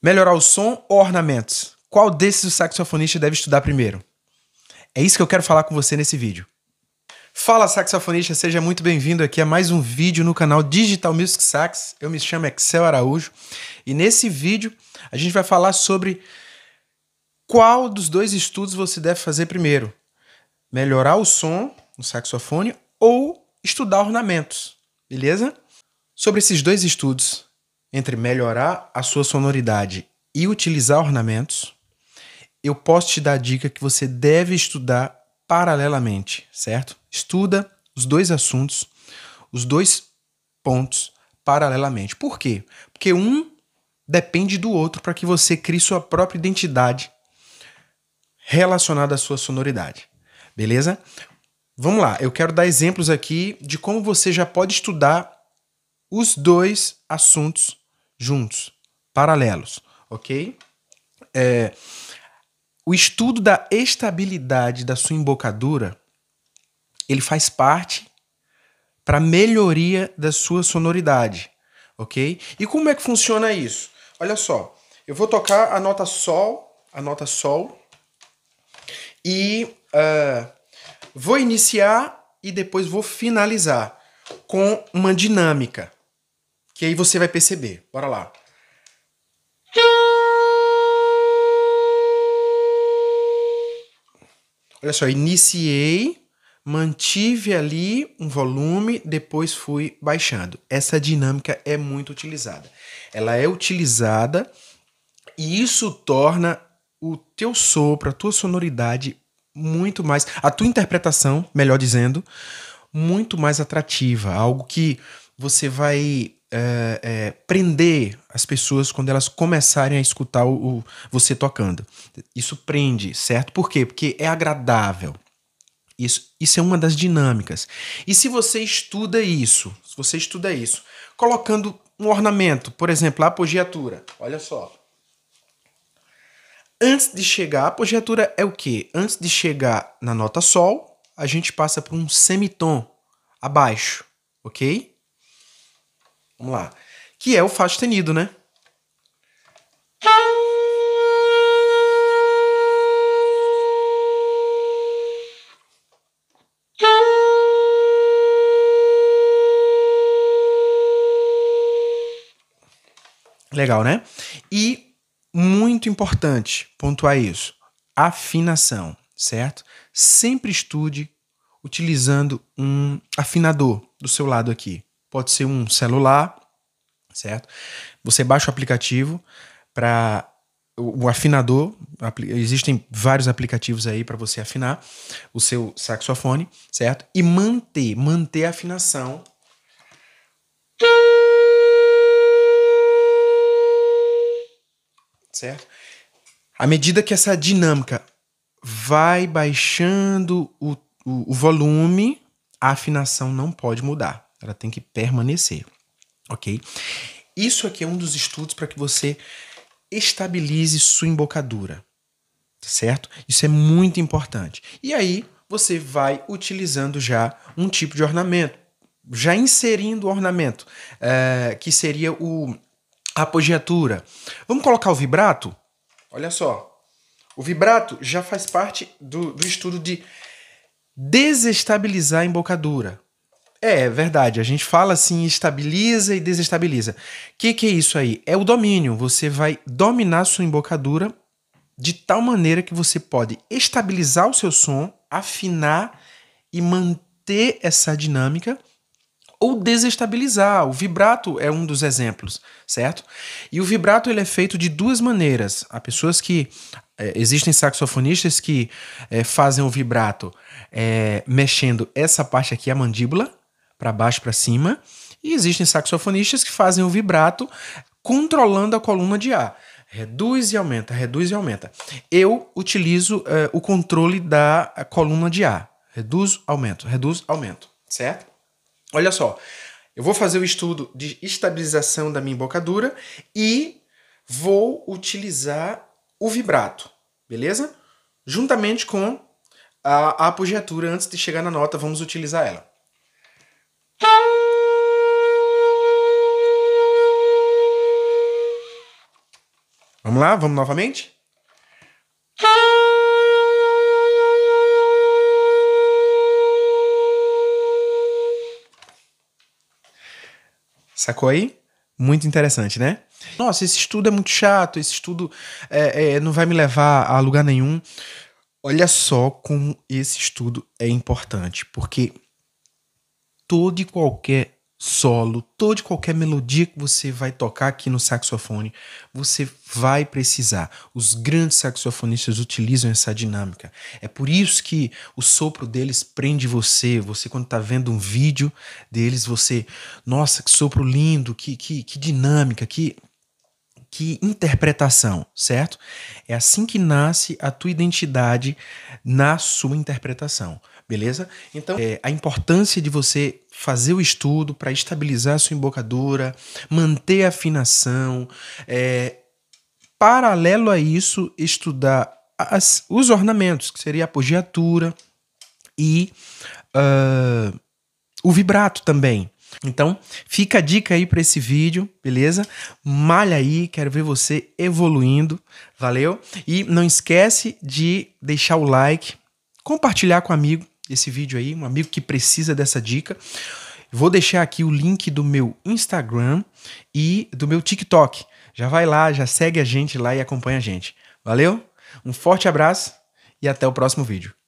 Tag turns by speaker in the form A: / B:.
A: Melhorar o som ou ornamentos? Qual desses o saxofonista deve estudar primeiro? É isso que eu quero falar com você nesse vídeo. Fala saxofonista, seja muito bem-vindo aqui a mais um vídeo no canal Digital Music Sax. Eu me chamo Excel Araújo e nesse vídeo a gente vai falar sobre qual dos dois estudos você deve fazer primeiro: melhorar o som no saxofone ou estudar ornamentos, beleza? Sobre esses dois estudos, entre melhorar a sua sonoridade e utilizar ornamentos, eu posso te dar a dica que você deve estudar paralelamente, certo? Estuda os dois assuntos, os dois pontos paralelamente. Por quê? Porque um depende do outro para que você crie sua própria identidade relacionada à sua sonoridade. Beleza? Vamos lá, eu quero dar exemplos aqui de como você já pode estudar os dois assuntos juntos, paralelos, ok? É, o estudo da estabilidade da sua embocadura ele faz parte para melhoria da sua sonoridade, ok? E como é que funciona isso? Olha só, eu vou tocar a nota sol, a nota sol, e uh, vou iniciar e depois vou finalizar com uma dinâmica, que aí você vai perceber. Bora lá. Olha só, iniciei, mantive ali um volume, depois fui baixando. Essa dinâmica é muito utilizada. Ela é utilizada e isso torna o teu sopro, a tua sonoridade muito mais, a tua interpretação, melhor dizendo, muito mais atrativa, algo que você vai é, é, prender as pessoas quando elas começarem a escutar o, o, você tocando. Isso prende, certo? Por quê? Porque é agradável. Isso, isso é uma das dinâmicas. E se você estuda isso, se você estuda isso, colocando um ornamento, por exemplo, a apogiatura, olha só. Antes de chegar, a apogiatura é o quê? Antes de chegar na nota sol, a gente passa por um semitom abaixo, ok? Vamos lá. Que é o Fá sustenido, né? Legal, né? E muito importante pontuar isso: afinação, certo? Sempre estude utilizando um afinador do seu lado aqui pode ser um celular, certo? Você baixa o aplicativo para o afinador, existem vários aplicativos aí para você afinar o seu saxofone, certo? E manter, manter a afinação. Certo? À medida que essa dinâmica vai baixando o, o, o volume, a afinação não pode mudar. Ela tem que permanecer, ok? Isso aqui é um dos estudos para que você estabilize sua embocadura, certo? Isso é muito importante. E aí você vai utilizando já um tipo de ornamento, já inserindo o ornamento, é, que seria o, a apogiatura. Vamos colocar o vibrato? Olha só, o vibrato já faz parte do, do estudo de desestabilizar a embocadura. É, é, verdade. A gente fala assim, estabiliza e desestabiliza. O que, que é isso aí? É o domínio. Você vai dominar sua embocadura de tal maneira que você pode estabilizar o seu som, afinar e manter essa dinâmica ou desestabilizar. O vibrato é um dos exemplos, certo? E o vibrato ele é feito de duas maneiras. Há pessoas que. É, existem saxofonistas que é, fazem o vibrato é, mexendo essa parte aqui, a mandíbula, para baixo para cima, e existem saxofonistas que fazem o vibrato controlando a coluna de ar. Reduz e aumenta, reduz e aumenta. Eu utilizo eh, o controle da coluna de ar. Reduz, aumento, reduz, aumento, certo? Olha só, eu vou fazer o estudo de estabilização da minha embocadura e vou utilizar o vibrato, beleza? Juntamente com a, a apogiatura, antes de chegar na nota, vamos utilizar ela. Vamos lá, vamos novamente? Sacou aí? Muito interessante, né? Nossa, esse estudo é muito chato, esse estudo é, é, não vai me levar a lugar nenhum. Olha só como esse estudo é importante, porque todo e qualquer solo, toda e qualquer melodia que você vai tocar aqui no saxofone, você vai precisar. Os grandes saxofonistas utilizam essa dinâmica. É por isso que o sopro deles prende você. Você quando está vendo um vídeo deles, você, nossa, que sopro lindo, que que, que dinâmica, que que interpretação, certo? É assim que nasce a tua identidade na sua interpretação, beleza? Então, é, a importância de você fazer o estudo para estabilizar a sua embocadura, manter a afinação, é, paralelo a isso, estudar as, os ornamentos, que seria a apogiatura e uh, o vibrato também, então, fica a dica aí para esse vídeo, beleza? Malha aí, quero ver você evoluindo, valeu? E não esquece de deixar o like, compartilhar com um amigo esse vídeo aí, um amigo que precisa dessa dica. Vou deixar aqui o link do meu Instagram e do meu TikTok. Já vai lá, já segue a gente lá e acompanha a gente. Valeu? Um forte abraço e até o próximo vídeo.